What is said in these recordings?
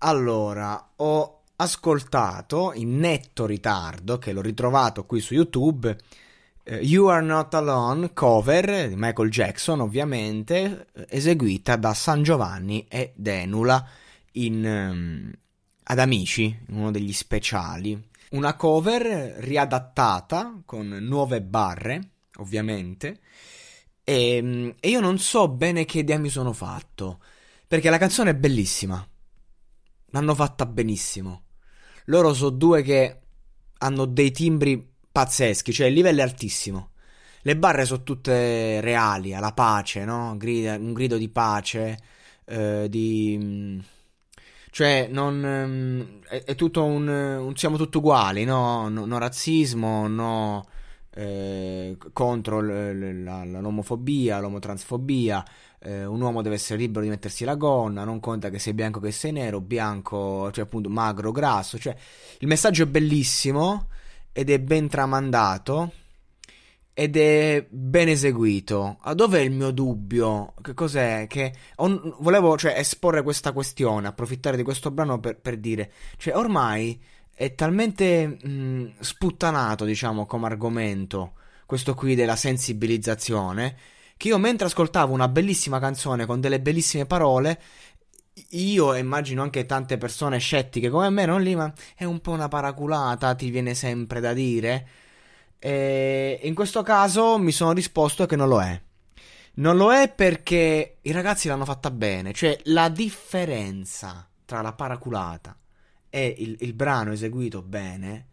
Allora, ho ascoltato in netto ritardo, che l'ho ritrovato qui su YouTube, eh, You Are Not Alone, cover di Michael Jackson, ovviamente, eseguita da San Giovanni e Denula in, um, ad Amici, in uno degli speciali. Una cover riadattata con nuove barre, ovviamente, e, ehm, e io non so bene che idea mi sono fatto, perché la canzone è bellissima l'hanno fatta benissimo. Loro sono due che hanno dei timbri pazzeschi, cioè il livello è altissimo. Le barre sono tutte reali, alla pace, no? Grida, un grido di pace, eh, di... Mm, cioè, non... Mm, è, è tutto un, un, Siamo tutti uguali, no? No, no razzismo, no eh, contro l- la- l'omofobia, l'omotransfobia, eh, un uomo deve essere libero di mettersi la gonna, non conta che sei bianco che sei nero, bianco, cioè appunto magro, grasso, cioè il messaggio è bellissimo ed è ben tramandato ed è ben eseguito. Ah, dov'è il mio dubbio? Che cos'è? Che on- volevo cioè, esporre questa questione, approfittare di questo brano per, per dire, cioè ormai è talmente mh, mm, sputtanato, diciamo, come argomento, questo qui della sensibilizzazione, che io mentre ascoltavo una bellissima canzone con delle bellissime parole, io immagino anche tante persone scettiche come me, non lì, ma è un po' una paraculata, ti viene sempre da dire. E in questo caso mi sono risposto che non lo è. Non lo è perché i ragazzi l'hanno fatta bene, cioè la differenza tra la paraculata e il, il brano eseguito bene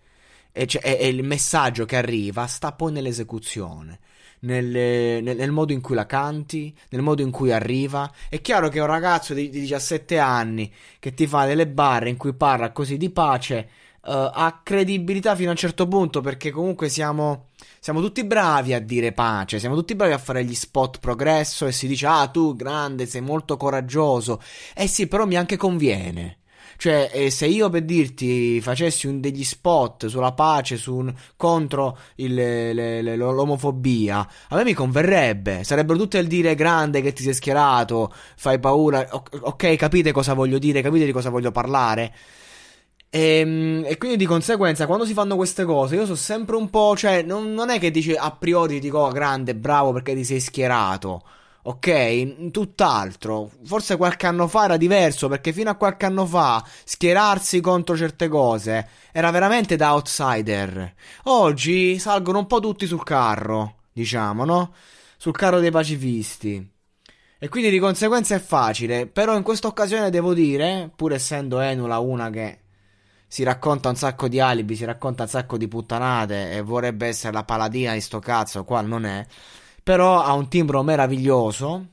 e, cioè, e, e, il messaggio che arriva sta poi nell'esecuzione. Nel, nel, nel, modo in cui la canti, nel modo in cui arriva. È chiaro che un ragazzo di, di 17 anni che ti fa delle barre in cui parla così di pace uh, ha credibilità fino a un certo punto perché comunque siamo, siamo tutti bravi a dire pace, siamo tutti bravi a fare gli spot progresso e si dice ah tu grande sei molto coraggioso. Eh sì però mi anche conviene. Cioè, eh, se io per dirti facessi un degli spot sulla pace, su un, contro il, le, le, l'omofobia, a me mi converrebbe. Sarebbero tutte il dire grande che ti sei schierato, fai paura. O- ok, capite cosa voglio dire, capite di cosa voglio parlare. E, ehm, e, quindi di conseguenza, quando si fanno queste cose, io sono sempre un po'. Cioè, non, non è che dici a priori dico oh, grande, bravo perché ti sei schierato ok? Tutt'altro. Forse qualche anno fa era diverso, perché fino a qualche anno fa schierarsi contro certe cose era veramente da outsider. Oggi salgono un po' tutti sul carro, diciamo, no? Sul carro dei pacifisti. E quindi di conseguenza è facile, però in questa occasione devo dire, pur essendo Enula una che si racconta un sacco di alibi, si racconta un sacco di puttanate e vorrebbe essere la paladina di sto cazzo, qua non è però ha un timbro meraviglioso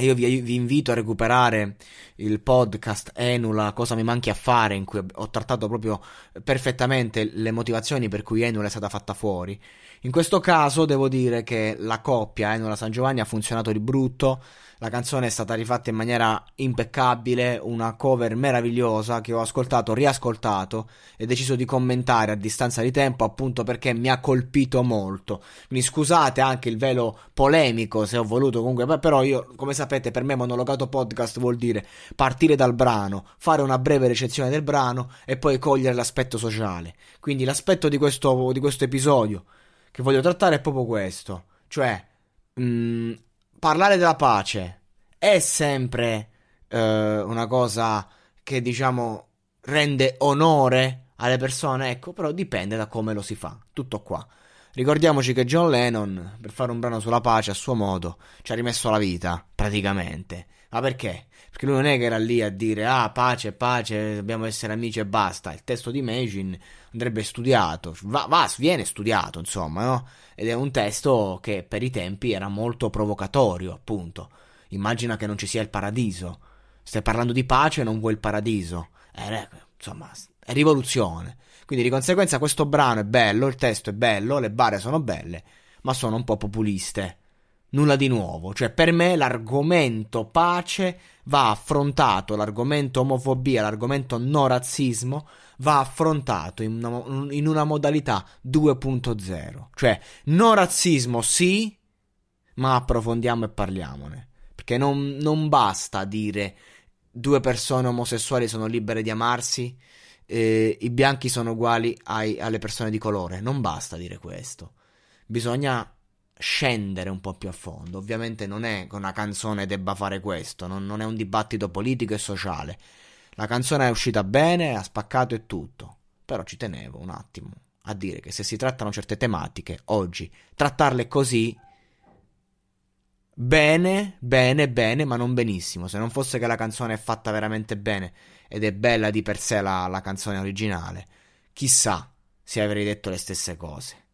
e io vi, vi, invito a recuperare il podcast Enula, cosa mi manchi a fare, in cui ho trattato proprio perfettamente le motivazioni per cui Enula è stata fatta fuori. In questo caso devo dire che la coppia Enula San Giovanni ha funzionato di brutto, la canzone è stata rifatta in maniera impeccabile, una cover meravigliosa che ho ascoltato, riascoltato e deciso di commentare a distanza di tempo appunto perché mi ha colpito molto. Mi scusate anche il velo polemico se ho voluto comunque, però io come sapete sapete, per me monologato podcast vuol dire partire dal brano, fare una breve recensione del brano e poi cogliere l'aspetto sociale. Quindi l'aspetto di questo, di questo episodio che voglio trattare è proprio questo, cioè mh, mm, parlare della pace è sempre eh, una cosa che diciamo rende onore alle persone, ecco, però dipende da come lo si fa. Tutto qua. Ricordiamoci che John Lennon, per fare un brano sulla pace a suo modo, ci ha rimesso la vita, praticamente. Ma perché? Perché lui non è che era lì a dire ah pace, pace, dobbiamo essere amici e basta. Il testo di Imagine andrebbe studiato, va, va, viene studiato, insomma, no? Ed è un testo che per i tempi era molto provocatorio, appunto. Immagina che non ci sia il paradiso. Stai parlando di pace e non vuoi il paradiso. Eh, ecco, insomma, è rivoluzione. Quindi di conseguenza questo brano è bello, il testo è bello, le barre sono belle, ma sono un po' populiste. Nulla di nuovo, cioè per me l'argomento pace va affrontato, l'argomento omofobia, l'argomento no razzismo va affrontato in una, in una modalità 2.0, cioè no razzismo sì, ma approfondiamo e parliamone, perché non, non basta dire due persone omosessuali sono libere di amarsi, eh, i bianchi sono uguali ai, alle persone di colore. Non basta dire questo. Bisogna scendere un po' più a fondo. Ovviamente non è che una canzone debba fare questo, non, non è un dibattito politico e sociale. La canzone è uscita bene, ha spaccato e tutto. Però ci tenevo un attimo a dire che se si trattano certe tematiche, oggi trattarle così bene, bene, bene, ma non benissimo. Se non fosse che la canzone è fatta veramente bene ed è bella di per sé la, la canzone originale, chissà se avrei detto le stesse cose.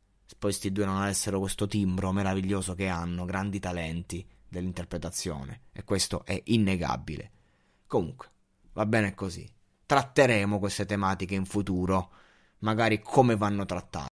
Poi sti due non avessero questo timbro meraviglioso che hanno, grandi talenti dell'interpretazione, e questo è innegabile. Comunque, va bene così. Tratteremo queste tematiche in futuro, magari come vanno trattate.